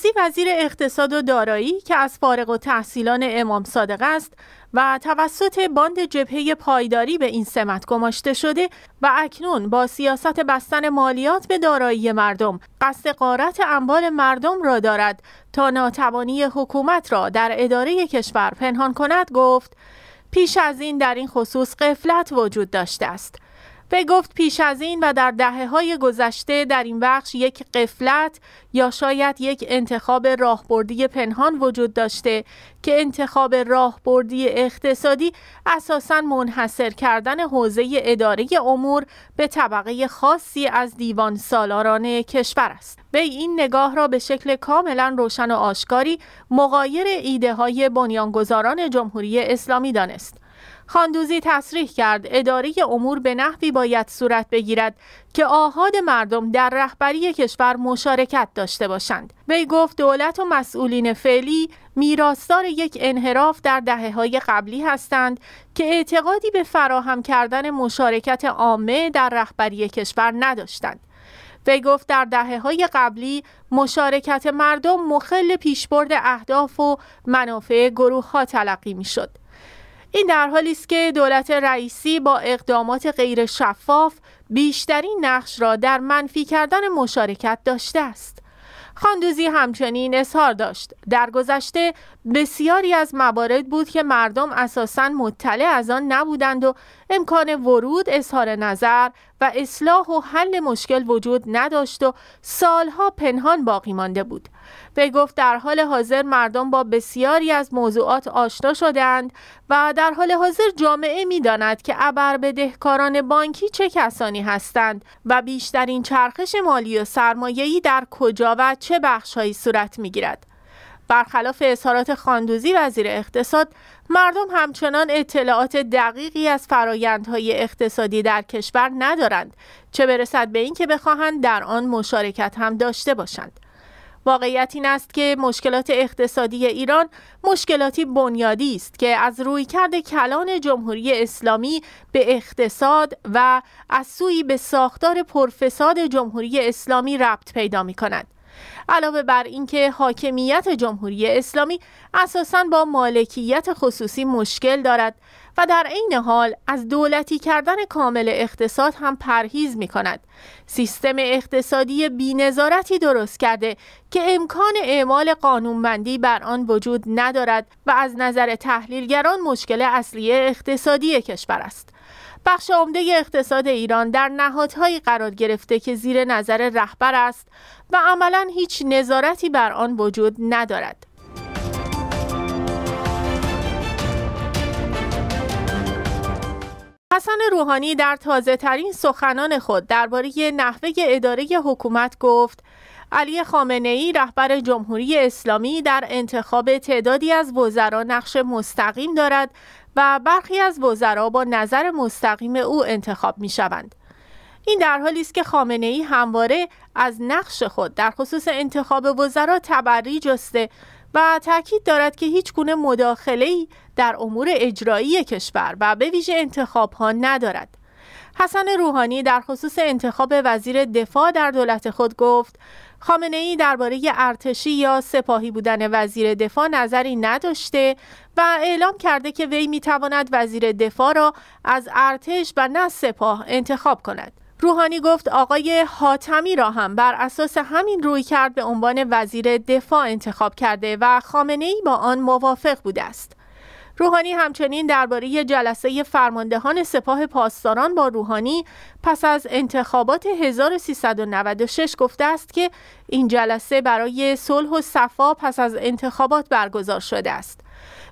عزیزی وزیر اقتصاد و دارایی که از فارغ و تحصیلان امام صادق است و توسط باند جبهه پایداری به این سمت گماشته شده و اکنون با سیاست بستن مالیات به دارایی مردم قصد قارت اموال مردم را دارد تا ناتوانی حکومت را در اداره کشور پنهان کند گفت پیش از این در این خصوص قفلت وجود داشته است به گفت پیش از این و در دهه های گذشته در این بخش یک قفلت یا شاید یک انتخاب راهبردی پنهان وجود داشته که انتخاب راهبردی اقتصادی اساسا منحصر کردن حوزه اداره امور به طبقه خاصی از دیوان سالاران کشور است. به این نگاه را به شکل کاملا روشن و آشکاری مقایر ایده های بنیانگذاران جمهوری اسلامی دانست. خاندوزی تصریح کرد اداره امور به نحوی باید صورت بگیرد که آهاد مردم در رهبری کشور مشارکت داشته باشند وی گفت دولت و مسئولین فعلی میراستار یک انحراف در دهه های قبلی هستند که اعتقادی به فراهم کردن مشارکت عامه در رهبری کشور نداشتند وی گفت در دهه های قبلی مشارکت مردم مخل پیشبرد اهداف و منافع گروه ها تلقی می شد. این در حالی است که دولت رئیسی با اقدامات غیر شفاف بیشترین نقش را در منفی کردن مشارکت داشته است. خاندوزی همچنین اظهار داشت در گذشته بسیاری از موارد بود که مردم اساسا مطلع از آن نبودند و امکان ورود اظهار نظر و اصلاح و حل مشکل وجود نداشت و سالها پنهان باقی مانده بود وی گفت در حال حاضر مردم با بسیاری از موضوعات آشنا شدند و در حال حاضر جامعه میداند که ابر بدهکاران بانکی چه کسانی هستند و بیشترین چرخش مالی و سرمایه‌ای در کجا و چه بخشهایی صورت میگیرد برخلاف اظهارات خاندوزی وزیر اقتصاد مردم همچنان اطلاعات دقیقی از فرایندهای اقتصادی در کشور ندارند چه برسد به اینکه بخواهند در آن مشارکت هم داشته باشند واقعیت این است که مشکلات اقتصادی ایران مشکلاتی بنیادی است که از رویکرد کلان جمهوری اسلامی به اقتصاد و از سوی به ساختار پرفساد جمهوری اسلامی ربط پیدا می کند. علاوه بر اینکه حاکمیت جمهوری اسلامی اساسا با مالکیت خصوصی مشکل دارد و در عین حال از دولتی کردن کامل اقتصاد هم پرهیز می کند. سیستم اقتصادی بینظارتی درست کرده که امکان اعمال قانونمندی بر آن وجود ندارد و از نظر تحلیلگران مشکل اصلی اقتصادی کشور است. بخش عمده اقتصاد ایران در نهادهایی قرار گرفته که زیر نظر رهبر است و عملا هیچ نظارتی بر آن وجود ندارد. حسن روحانی در تازه ترین سخنان خود درباره نحوه اداره حکومت گفت علی خامنه ای رهبر جمهوری اسلامی در انتخاب تعدادی از وزرا نقش مستقیم دارد و برخی از وزرا با نظر مستقیم او انتخاب می شوند. این در حالی است که خامنه ای همواره از نقش خود در خصوص انتخاب وزرا تبری جسته و تاکید دارد که هیچ گونه مداخله در امور اجرایی کشور و به ویژه انتخاب ها ندارد. حسن روحانی در خصوص انتخاب وزیر دفاع در دولت خود گفت خامنه ای درباره ارتشی یا سپاهی بودن وزیر دفاع نظری نداشته و اعلام کرده که وی میتواند وزیر دفاع را از ارتش و نه سپاه انتخاب کند. روحانی گفت آقای حاتمی را هم بر اساس همین روی کرد به عنوان وزیر دفاع انتخاب کرده و خامنه ای با آن موافق بوده است. روحانی همچنین درباره جلسه فرماندهان سپاه پاسداران با روحانی پس از انتخابات 1396 گفته است که این جلسه برای صلح و صفا پس از انتخابات برگزار شده است.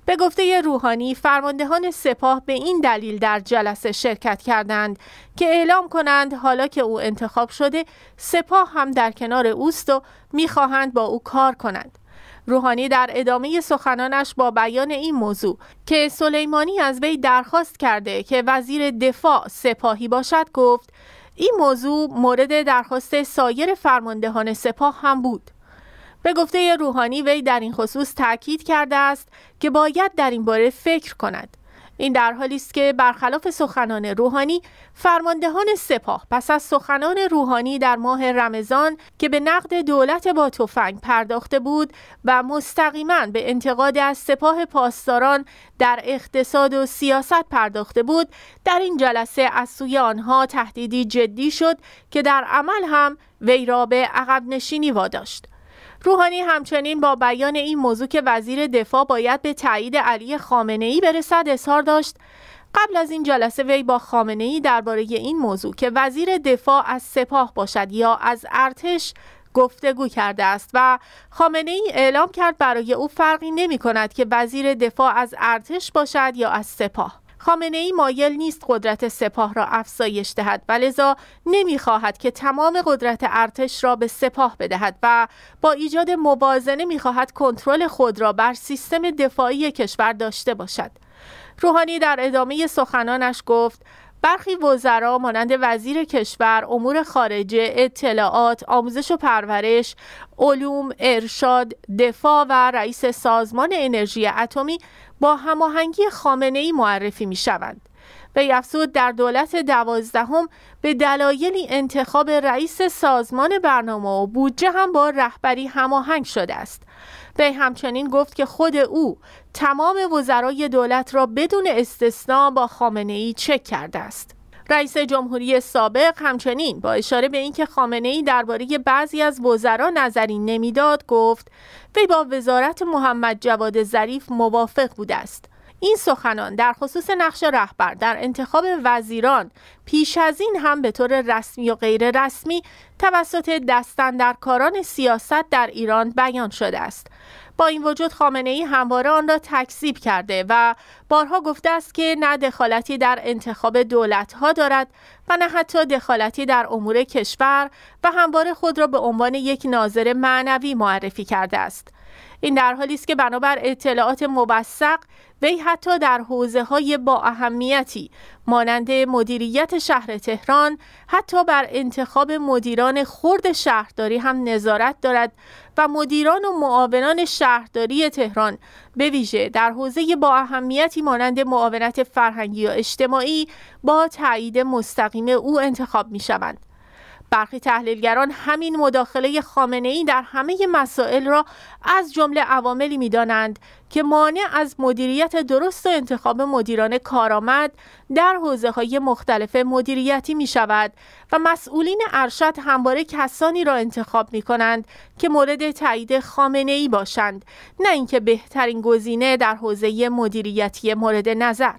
به گفته روحانی فرماندهان سپاه به این دلیل در جلسه شرکت کردند که اعلام کنند حالا که او انتخاب شده سپاه هم در کنار اوست و میخواهند با او کار کنند. روحانی در ادامه سخنانش با بیان این موضوع که سلیمانی از وی درخواست کرده که وزیر دفاع سپاهی باشد گفت این موضوع مورد درخواست سایر فرماندهان سپاه هم بود به گفته روحانی وی در این خصوص تاکید کرده است که باید در این باره فکر کند این در حالی است که برخلاف سخنان روحانی فرماندهان سپاه پس از سخنان روحانی در ماه رمضان که به نقد دولت با تفنگ پرداخته بود و مستقیما به انتقاد از سپاه پاسداران در اقتصاد و سیاست پرداخته بود در این جلسه از سوی آنها تهدیدی جدی شد که در عمل هم وی را به عقب نشینی واداشت روحانی همچنین با بیان این موضوع که وزیر دفاع باید به تایید علی خامنه ای برسد اظهار داشت قبل از این جلسه وی با خامنه ای درباره این موضوع که وزیر دفاع از سپاه باشد یا از ارتش گفتگو کرده است و خامنه ای اعلام کرد برای او فرقی نمی کند که وزیر دفاع از ارتش باشد یا از سپاه خامنه ای مایل نیست قدرت سپاه را افزایش دهد و لذا نمیخواهد که تمام قدرت ارتش را به سپاه بدهد و با ایجاد موازنه میخواهد کنترل خود را بر سیستم دفاعی کشور داشته باشد. روحانی در ادامه سخنانش گفت برخی وزرا مانند وزیر کشور، امور خارجه، اطلاعات، آموزش و پرورش، علوم، ارشاد، دفاع و رئیس سازمان انرژی اتمی با هماهنگی خامنه ای معرفی می شوند. وی افزود در دولت دوازدهم به دلایلی انتخاب رئیس سازمان برنامه و بودجه هم با رهبری هماهنگ شده است وی همچنین گفت که خود او تمام وزرای دولت را بدون استثنا با خامنه ای چک کرده است. رئیس جمهوری سابق همچنین با اشاره به اینکه خامنه ای درباره بعضی از وزرا نظری نمیداد گفت وی با وزارت محمد جواد ظریف موافق بوده است این سخنان در خصوص نقش رهبر در انتخاب وزیران پیش از این هم به طور رسمی و غیر رسمی توسط کاران سیاست در ایران بیان شده است. با این وجود خامنه ای همواره آن را تکذیب کرده و بارها گفته است که نه دخالتی در انتخاب دولت ها دارد و نه حتی دخالتی در امور کشور و همواره خود را به عنوان یک ناظر معنوی معرفی کرده است. این در حالی است که بنابر اطلاعات موثق وی حتی در حوزه های با اهمیتی مانند مدیریت شهر تهران حتی بر انتخاب مدیران خرد شهرداری هم نظارت دارد و مدیران و معاونان شهرداری تهران به ویژه در حوزه با اهمیتی مانند معاونت فرهنگی و اجتماعی با تایید مستقیم او انتخاب می شوند. برخی تحلیلگران همین مداخله خامنه ای در همه مسائل را از جمله عواملی می دانند که مانع از مدیریت درست و انتخاب مدیران کارآمد در حوزه های مختلف مدیریتی می شود و مسئولین ارشد همواره کسانی را انتخاب می کنند که مورد تایید خامنه ای باشند نه اینکه بهترین گزینه در حوزه مدیریتی مورد نظر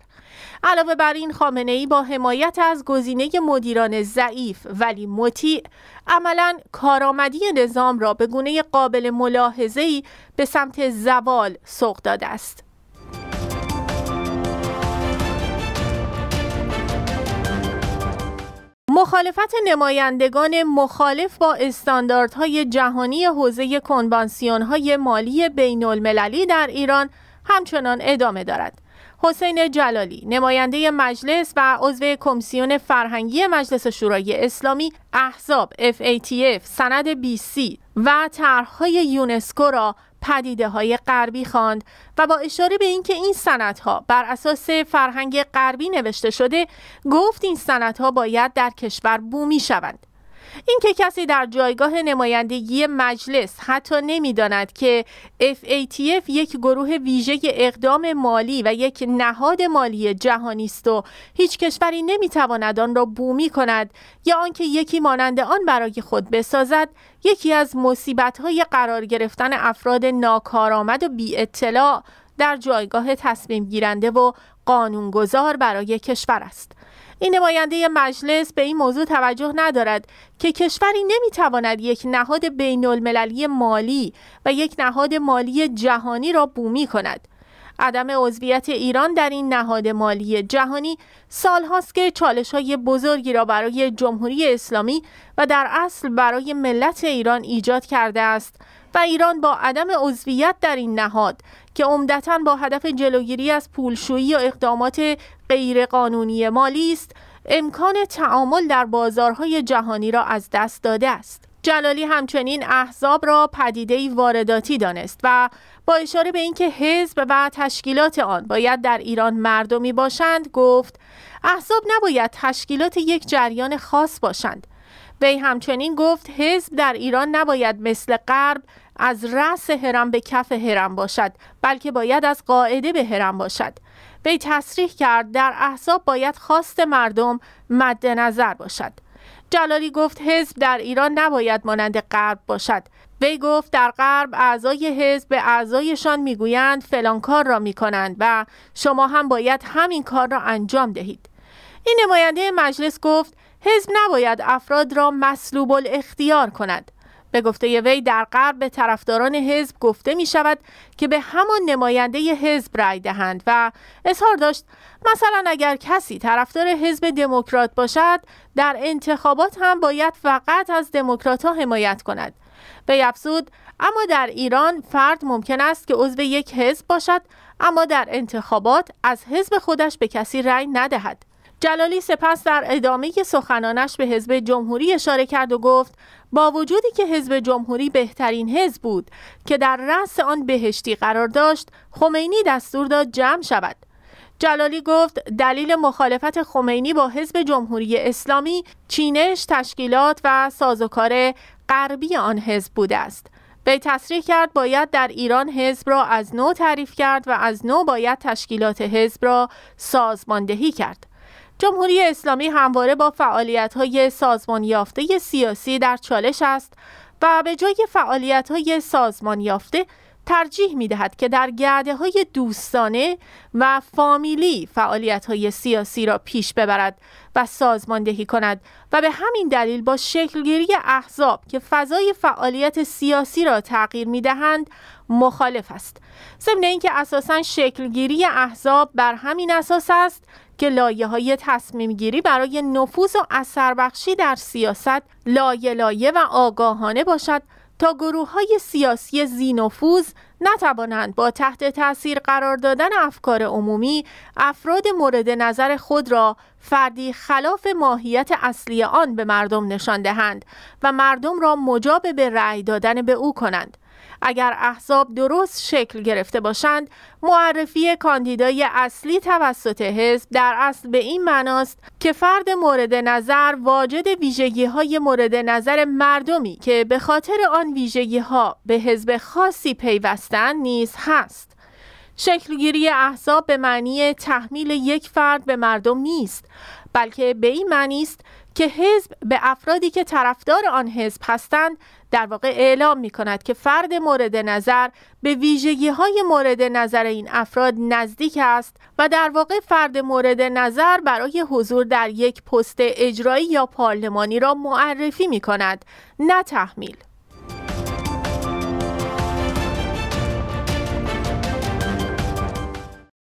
علاوه بر این خامنه ای با حمایت از گزینه مدیران ضعیف ولی مطیع عملا کارآمدی نظام را به گونه قابل ملاحظه ای به سمت زوال سوق داده است. مخالفت نمایندگان مخالف با استانداردهای جهانی حوزه کنوانسیونهای مالی بین المللی در ایران همچنان ادامه دارد. حسین جلالی نماینده مجلس و عضو کمیسیون فرهنگی مجلس شورای اسلامی احزاب FATF سند BC و طرحهای یونسکو را پدیده های غربی خواند و با اشاره به اینکه این سندها بر اساس فرهنگ غربی نوشته شده گفت این سندها باید در کشور بومی شوند اینکه کسی در جایگاه نمایندگی مجلس حتی نمیداند که FATF یک گروه ویژه اقدام مالی و یک نهاد مالی جهانی است و هیچ کشوری نمیتواند آن را بومی کند یا آنکه یکی مانند آن برای خود بسازد یکی از های قرار گرفتن افراد ناکارآمد و بی اطلاع در جایگاه تصمیم گیرنده و قانونگذار برای کشور است. این نماینده مجلس به این موضوع توجه ندارد که کشوری نمیتواند یک نهاد بین المللی مالی و یک نهاد مالی جهانی را بومی کند. عدم عضویت ایران در این نهاد مالی جهانی هاست که چالش های بزرگی را برای جمهوری اسلامی و در اصل برای ملت ایران ایجاد کرده است و ایران با عدم عضویت در این نهاد که عمدتا با هدف جلوگیری از پولشویی و اقدامات غیرقانونی مالی است امکان تعامل در بازارهای جهانی را از دست داده است جلالی همچنین احزاب را پدیده وارداتی دانست و با اشاره به اینکه حزب و تشکیلات آن باید در ایران مردمی باشند گفت احزاب نباید تشکیلات یک جریان خاص باشند وی همچنین گفت حزب در ایران نباید مثل غرب از رأس هرم به کف هرم باشد بلکه باید از قاعده به هرم باشد وی تصریح کرد در احساب باید خواست مردم مد نظر باشد جلالی گفت حزب در ایران نباید مانند غرب باشد وی گفت در غرب اعضای حزب به اعضایشان میگویند فلان کار را میکنند و شما هم باید همین کار را انجام دهید این نماینده مجلس گفت حزب نباید افراد را مسلوب الاختیار کند به گفته وی در غرب به طرفداران حزب گفته می شود که به همان نماینده حزب رای دهند و اظهار داشت مثلا اگر کسی طرفدار حزب دموکرات باشد در انتخابات هم باید فقط از دموکرات ها حمایت کند به افزود اما در ایران فرد ممکن است که عضو یک حزب باشد اما در انتخابات از حزب خودش به کسی رأی ندهد جلالی سپس در ادامه سخنانش به حزب جمهوری اشاره کرد و گفت با وجودی که حزب جمهوری بهترین حزب بود که در رأس آن بهشتی قرار داشت خمینی دستور داد جمع شود جلالی گفت دلیل مخالفت خمینی با حزب جمهوری اسلامی چینش تشکیلات و سازوکار غربی آن حزب بوده است به تصریح کرد باید در ایران حزب را از نو تعریف کرد و از نو باید تشکیلات حزب را سازماندهی کرد جمهوری اسلامی همواره با فعالیت های سازمان یافته سیاسی در چالش است و به جای فعالیت های سازمان یافته ترجیح می دهد که در گرده های دوستانه و فامیلی فعالیت های سیاسی را پیش ببرد و سازماندهی کند و به همین دلیل با شکلگیری احزاب که فضای فعالیت سیاسی را تغییر می دهند مخالف است ضمن اینکه اساسا شکلگیری احزاب بر همین اساس است که لایه های تصمیم گیری برای نفوذ و اثر بخشی در سیاست لایه لایه و آگاهانه باشد تا گروه های سیاسی زینفوز نتوانند با تحت تاثیر قرار دادن افکار عمومی افراد مورد نظر خود را فردی خلاف ماهیت اصلی آن به مردم نشان دهند و مردم را مجاب به رأی دادن به او کنند اگر احزاب درست شکل گرفته باشند معرفی کاندیدای اصلی توسط حزب در اصل به این معناست که فرد مورد نظر واجد ویژگی های مورد نظر مردمی که به خاطر آن ویژگی ها به حزب خاصی پیوستن نیز هست شکلگیری احزاب به معنی تحمیل یک فرد به مردم نیست بلکه به این معنی است که حزب به افرادی که طرفدار آن حزب هستند در واقع اعلام می کند که فرد مورد نظر به ویژگی های مورد نظر این افراد نزدیک است و در واقع فرد مورد نظر برای حضور در یک پست اجرایی یا پارلمانی را معرفی می کند نه تحمیل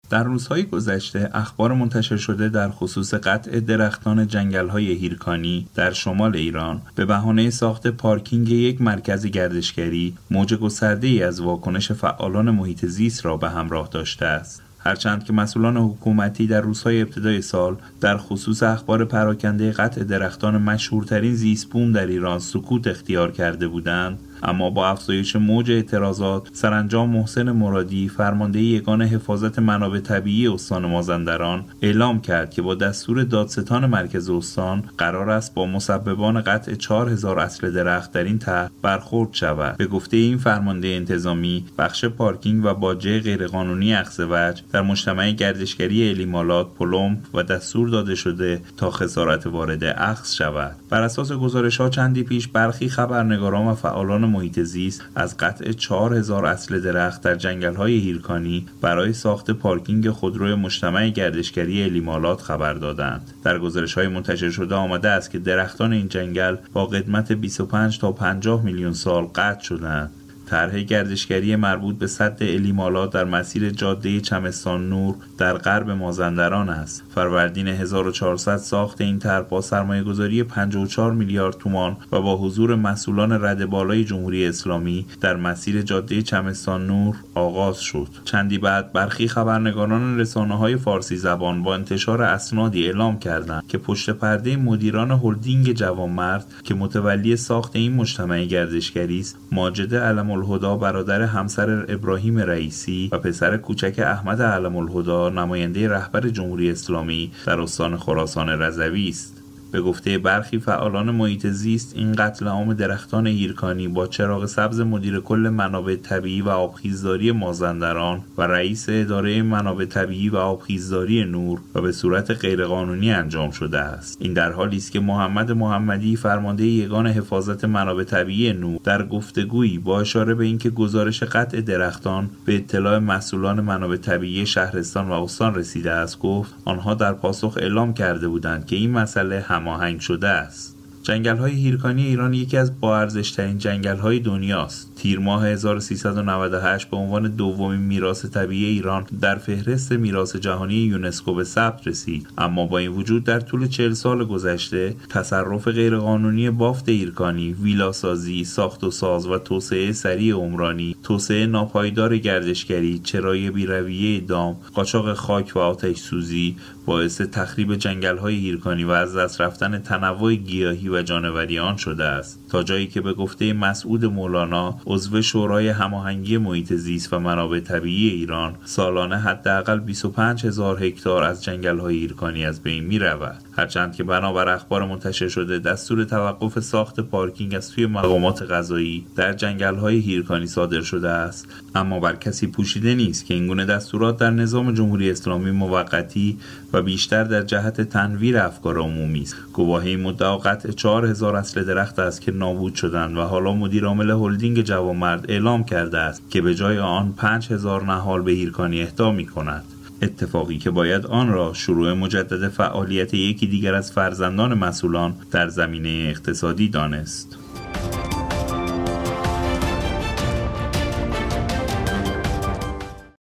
در روزهای گذشته اخبار منتشر شده در خصوص قطع درختان های هیرکانی در شمال ایران به بهانه ساخت پارکینگ یک مرکز گردشگری موج گسترده ای از واکنش فعالان محیط زیست را به همراه داشته است هرچند که مسئولان حکومتی در روزهای ابتدای سال در خصوص اخبار پراکنده قطع درختان مشهورترین بوم در ایران سکوت اختیار کرده بودند اما با افزایش موج اعتراضات سرانجام محسن مرادی فرمانده یگان حفاظت منابع طبیعی استان مازندران اعلام کرد که با دستور دادستان مرکز استان قرار است با مسببان قطع 4000 اصل درخت در این طرح برخورد شود به گفته این فرمانده انتظامی بخش پارکینگ و باجه غیرقانونی اخذ وجه در مجتمع گردشگری الیمالات پلوم و دستور داده شده تا خسارت وارد اخذ شود بر اساس گزارش ها چندی پیش برخی خبرنگاران و فعالان محیط زیست از قطع 4000 اصل درخت در جنگل های هیرکانی برای ساخت پارکینگ خودروی مجتمع گردشگری الیمالات خبر دادند. در گزارش های منتشر شده آمده است که درختان این جنگل با قدمت 25 تا 50 میلیون سال قطع شدند طرح گردشگری مربوط به سد الیمالا در مسیر جاده چمستان نور در غرب مازندران است. فروردین 1400 ساخت این طرح با سرمایه گذاری 54 میلیارد تومان و با حضور مسئولان رد بالای جمهوری اسلامی در مسیر جاده چمستان نور آغاز شد. چندی بعد برخی خبرنگاران رسانه های فارسی زبان با انتشار اسنادی اعلام کردند که پشت پرده مدیران هلدینگ جوانمرد که متولی ساخت این مجتمع گردشگری است، ماجد علم الهدا برادر همسر ابراهیم رئیسی و پسر کوچک احمد علم الهدا نماینده رهبر جمهوری اسلامی در استان خراسان رضوی است به گفته برخی فعالان محیط زیست این قتل عام درختان هیرکانی با چراغ سبز مدیر کل منابع طبیعی و آبخیزداری مازندران و رئیس اداره منابع طبیعی و آبخیزداری نور و به صورت غیرقانونی انجام شده است این در حالی است که محمد محمدی فرمانده یگان حفاظت منابع طبیعی نور در گفتگویی با اشاره به اینکه گزارش قطع درختان به اطلاع مسئولان منابع طبیعی شهرستان و استان رسیده است گفت آنها در پاسخ اعلام کرده بودند که این مسئله هم هماهنگ شده است جنگل های هیرکانی ایران یکی از باارزشترین جنگل های دنیاست. تیر ماه 1398 به عنوان دومین میراث طبیعی ایران در فهرست میراث جهانی یونسکو به ثبت رسید. اما با این وجود در طول 40 سال گذشته تصرف غیرقانونی بافت هیرکانی، ویلاسازی، ساخت و ساز و توسعه سریع عمرانی، توسعه ناپایدار گردشگری، چرای بیرویه دام، قاچاق خاک و آتش سوزی باعث تخریب جنگل های هیرکانی و از دست رفتن تنوع گیاهی و و جانوری آن شده است تا جایی که به گفته مسعود مولانا عضو شورای هماهنگی محیط زیست و منابع طبیعی ایران سالانه حداقل 25 هزار هکتار از جنگل های ایرکانی از بین می رود هرچند که بنابر اخبار منتشر شده دستور توقف ساخت پارکینگ از سوی مقامات غذایی در جنگل های هیرکانی صادر شده است اما بر کسی پوشیده نیست که اینگونه دستورات در نظام جمهوری اسلامی موقتی و بیشتر در جهت تنویر افکار عمومی است گواهی مدعا قطع 4000 اصل درخت است که نابود شدند و حالا مدیر عامل هلدینگ جوامرد اعلام کرده است که به جای آن هزار نهال به هیرکانی اهدا می کند اتفاقی که باید آن را شروع مجدد فعالیت یکی دیگر از فرزندان مسئولان در زمینه اقتصادی دانست.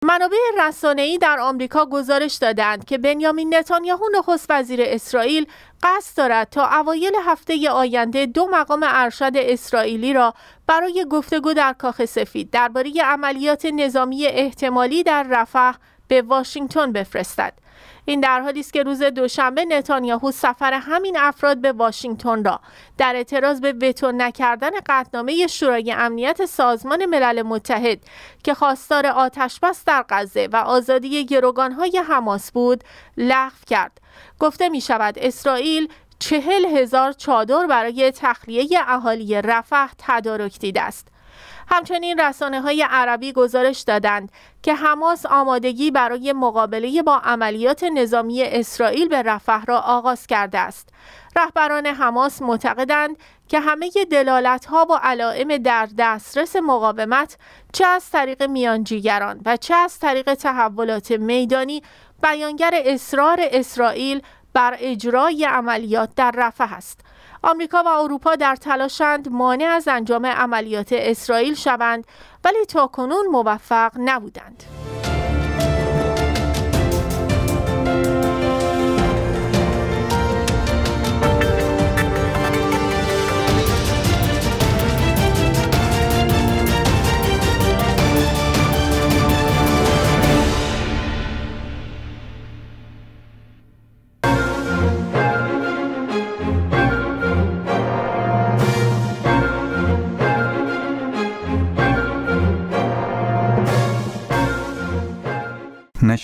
منابع رسانه‌ای در آمریکا گزارش دادند که بنیامین نتانیاهو نخست وزیر اسرائیل قصد دارد تا اوایل هفته آینده دو مقام ارشد اسرائیلی را برای گفتگو در کاخ سفید درباره عملیات نظامی احتمالی در رفح به واشنگتن بفرستد این در حالی است که روز دوشنبه نتانیاهو سفر همین افراد به واشنگتن را در اعتراض به وتو نکردن قطنامه شورای امنیت سازمان ملل متحد که خواستار آتشبس در غزه و آزادی گروگانهای حماس بود لغو کرد گفته می شود اسرائیل چهل هزار چادر برای تخلیه اهالی رفح تدارک دیده است همچنین رسانه های عربی گزارش دادند که حماس آمادگی برای مقابله با عملیات نظامی اسرائیل به رفح را آغاز کرده است. رهبران حماس معتقدند که همه دلالت ها و علائم در دسترس مقاومت چه از طریق میانجیگران و چه از طریق تحولات میدانی بیانگر اصرار اسرائیل بر اجرای عملیات در رفح است. آمریکا و اروپا در تلاشند مانع از انجام عملیات اسرائیل شوند ولی تاکنون موفق نبودند.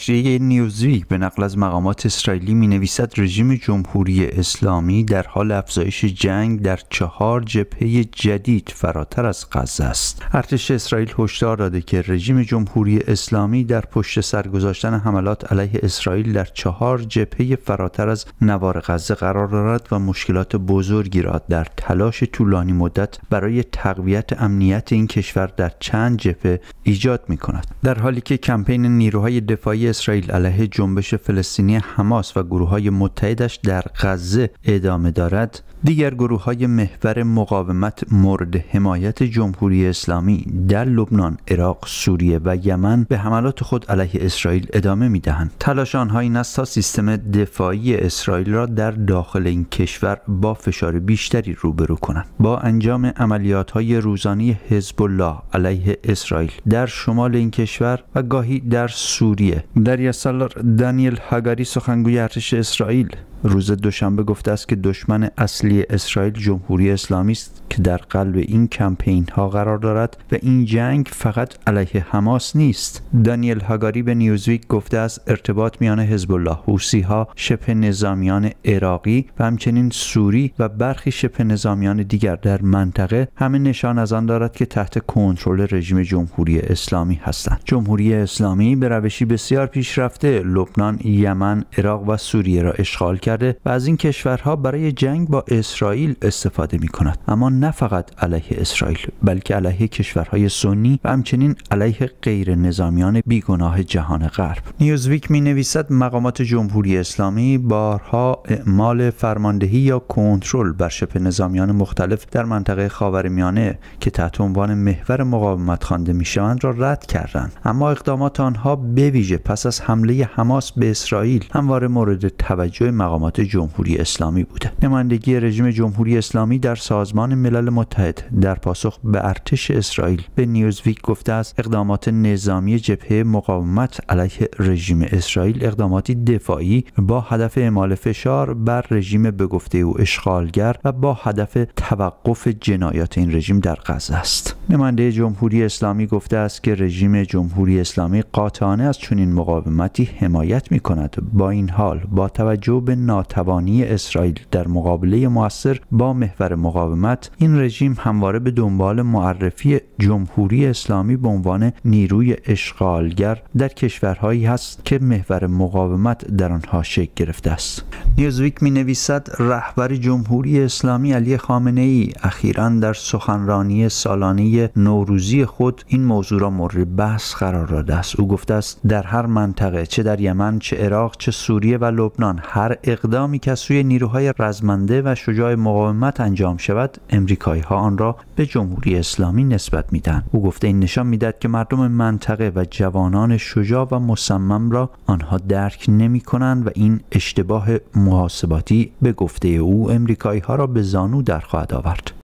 نشریه نیوزویک به نقل از مقامات اسرائیلی می نویسد رژیم جمهوری اسلامی در حال افزایش جنگ در چهار جبهه جدید فراتر از غزه است ارتش اسرائیل هشدار داده که رژیم جمهوری اسلامی در پشت سر گذاشتن حملات علیه اسرائیل در چهار جبهه فراتر از نوار غزه قرار دارد و مشکلات بزرگی را در تلاش طولانی مدت برای تقویت امنیت این کشور در چند جبهه ایجاد می کند در حالی که کمپین نیروهای دفاعی اسرائیل علیه جنبش فلسطینی حماس و گروه های متحدش در غزه ادامه دارد دیگر گروه های محور مقاومت مورد حمایت جمهوری اسلامی در لبنان، عراق، سوریه و یمن به حملات خود علیه اسرائیل ادامه میدهند. دهند. تلاش آنها این است تا سیستم دفاعی اسرائیل را در داخل این کشور با فشار بیشتری روبرو کنند. با انجام عملیات های روزانه حزب الله علیه اسرائیل در شمال این کشور و گاهی در سوریه در یه دانیل هاگاری سخنگوی ارتش اسرائیل روز دوشنبه گفته است که دشمن اصلی اسرائیل جمهوری اسلامی است که در قلب این کمپین ها قرار دارد و این جنگ فقط علیه حماس نیست دانیل هاگاری به نیوزویک گفته است ارتباط میان حزب الله حوسی ها شبه نظامیان عراقی و همچنین سوری و برخی شبه نظامیان دیگر در منطقه همه نشان از آن دارد که تحت کنترل رژیم جمهوری اسلامی هستند جمهوری اسلامی به روشی بسیار پیشرفته لبنان یمن عراق و سوریه را اشغال کرد و از این کشورها برای جنگ با اسرائیل استفاده می کند اما نه فقط علیه اسرائیل بلکه علیه کشورهای سنی و همچنین علیه غیر نظامیان بیگناه جهان غرب نیوزویک می نویسد مقامات جمهوری اسلامی بارها اعمال فرماندهی یا کنترل بر شبه نظامیان مختلف در منطقه خاورمیانه که تحت عنوان محور مقاومت خوانده میشوند را رد کردند اما اقدامات آنها بویژه پس از حمله حماس به اسرائیل همواره مورد توجه مقامات مقامات جمهوری اسلامی بوده نمایندگی رژیم جمهوری اسلامی در سازمان ملل متحد در پاسخ به ارتش اسرائیل به نیوزویک گفته است اقدامات نظامی جبهه مقاومت علیه رژیم اسرائیل اقداماتی دفاعی با هدف اعمال فشار بر رژیم به گفته او اشغالگر و با هدف توقف جنایات این رژیم در غزه است نماینده جمهوری اسلامی گفته است که رژیم جمهوری اسلامی قاطعانه از چنین مقاومتی حمایت می کند با این حال با توجه به ناتوانی اسرائیل در مقابله موثر با محور مقاومت این رژیم همواره به دنبال معرفی جمهوری اسلامی به عنوان نیروی اشغالگر در کشورهایی هست که محور مقاومت در آنها شکل گرفته است نیوزویک می نویسد رهبر جمهوری اسلامی علی خامنه ای اخیرا در سخنرانی سالانه نوروزی خود این موضوع را مورد بحث قرار داده است او گفته است در هر منطقه چه در یمن چه عراق چه سوریه و لبنان هر اقدامی که سوی نیروهای رزمنده و شجاع مقاومت انجام شود امریکایی ها آن را به جمهوری اسلامی نسبت میدن او گفته این نشان میدهد که مردم منطقه و جوانان شجاع و مصمم را آنها درک نمی کنند و این اشتباه محاسباتی به گفته او امریکایی ها را به زانو در خواهد آورد